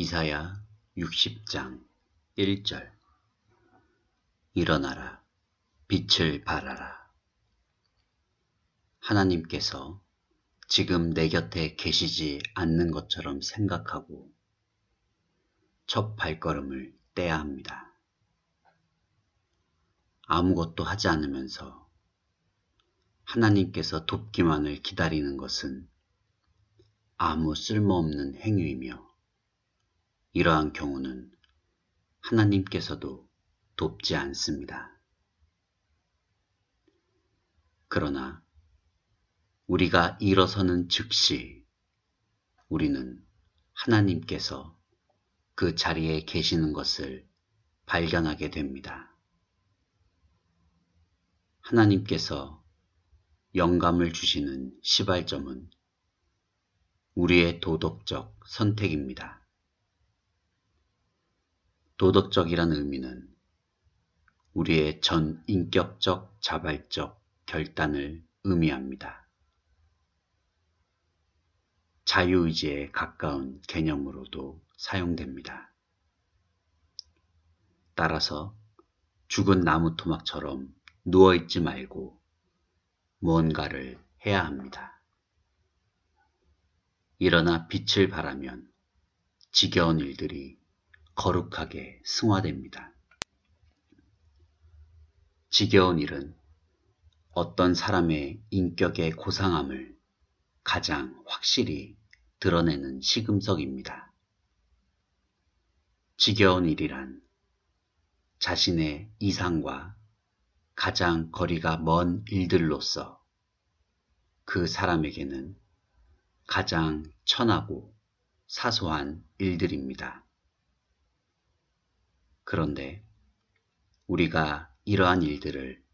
이사야 60장 1절 일어나라 빛을 발하라 하나님께서 지금 내 곁에 계시지 않는 것처럼 생각하고 첫 발걸음을 떼야 합니다. 아무것도 하지 않으면서 하나님께서 돕기만을 기다리는 것은 아무 쓸모없는 행위이며 이러한 경우는 하나님께서도 돕지 않습니다. 그러나 우리가 일어서는 즉시 우리는 하나님께서 그 자리에 계시는 것을 발견하게 됩니다. 하나님께서 영감을 주시는 시발점은 우리의 도덕적 선택입니다. 도덕적이란 의미는 우리의 전 인격적 자발적 결단을 의미합니다. 자유의지에 가까운 개념으로도 사용됩니다. 따라서 죽은 나무 토막처럼 누워있지 말고 무언가를 해야 합니다. 일어나 빛을 바라면 지겨운 일들이 거룩하게 승화됩니다. 지겨운 일은 어떤 사람의 인격의 고상함을 가장 확실히 드러내는 시금석입니다. 지겨운 일이란 자신의 이상과 가장 거리가 먼 일들로서 그 사람에게는 가장 천하고 사소한 일들입니다. 그런데 우리가 이러한 일들을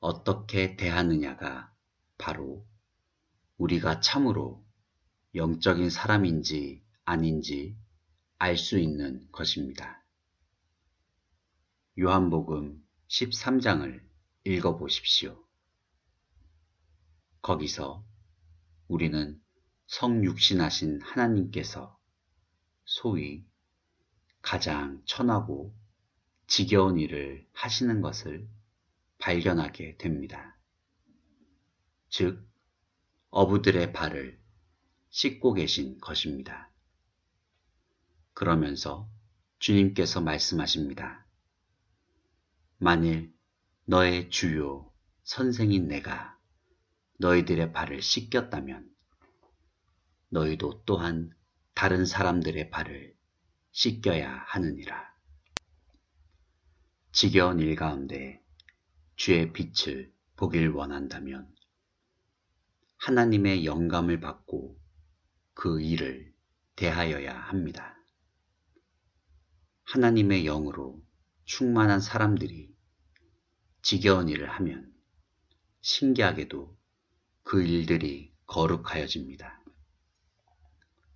어떻게 대하느냐가 바로 우리가 참으로 영적인 사람인지 아닌지 알 수 있는 것입니다. 요한복음 13장을 읽어보십시오. 거기서 우리는 성육신하신 하나님께서 소위 가장 천하고 지겨운 일을 하시는 것을 발견하게 됩니다. 즉, 어부들의 발을 씻고 계신 것입니다. 그러면서 주님께서 말씀하십니다. 만일 너의 주요 선생인 내가 너희들의 발을 씻겼다면 너희도 또한 다른 사람들의 발을 씻겨야 하느니라. 지겨운 일 가운데 주의 빛을 보길 원한다면 하나님의 영감을 받고 그 일을 대하여야 합니다. 하나님의 영으로 충만한 사람들이 지겨운 일을 하면 신기하게도 그 일들이 거룩하여집니다.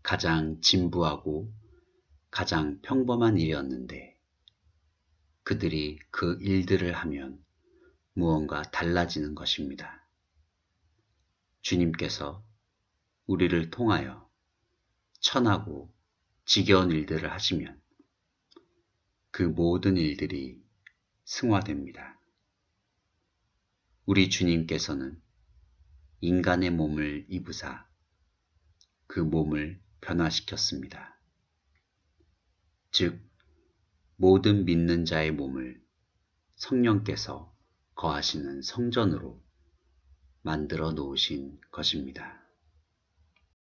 가장 진부하고 가장 평범한 일이었는데 그들이 그 일들을 하면 무언가 달라지는 것입니다. 주님께서 우리를 통하여 천하고 지겨운 일들을 하시면 그 모든 일들이 승화됩니다. 우리 주님께서는 인간의 몸을 입으사 그 몸을 변화시켰습니다. 즉, 모든 믿는 자의 몸을 성령께서 거하시는 성전으로 만들어 놓으신 것입니다.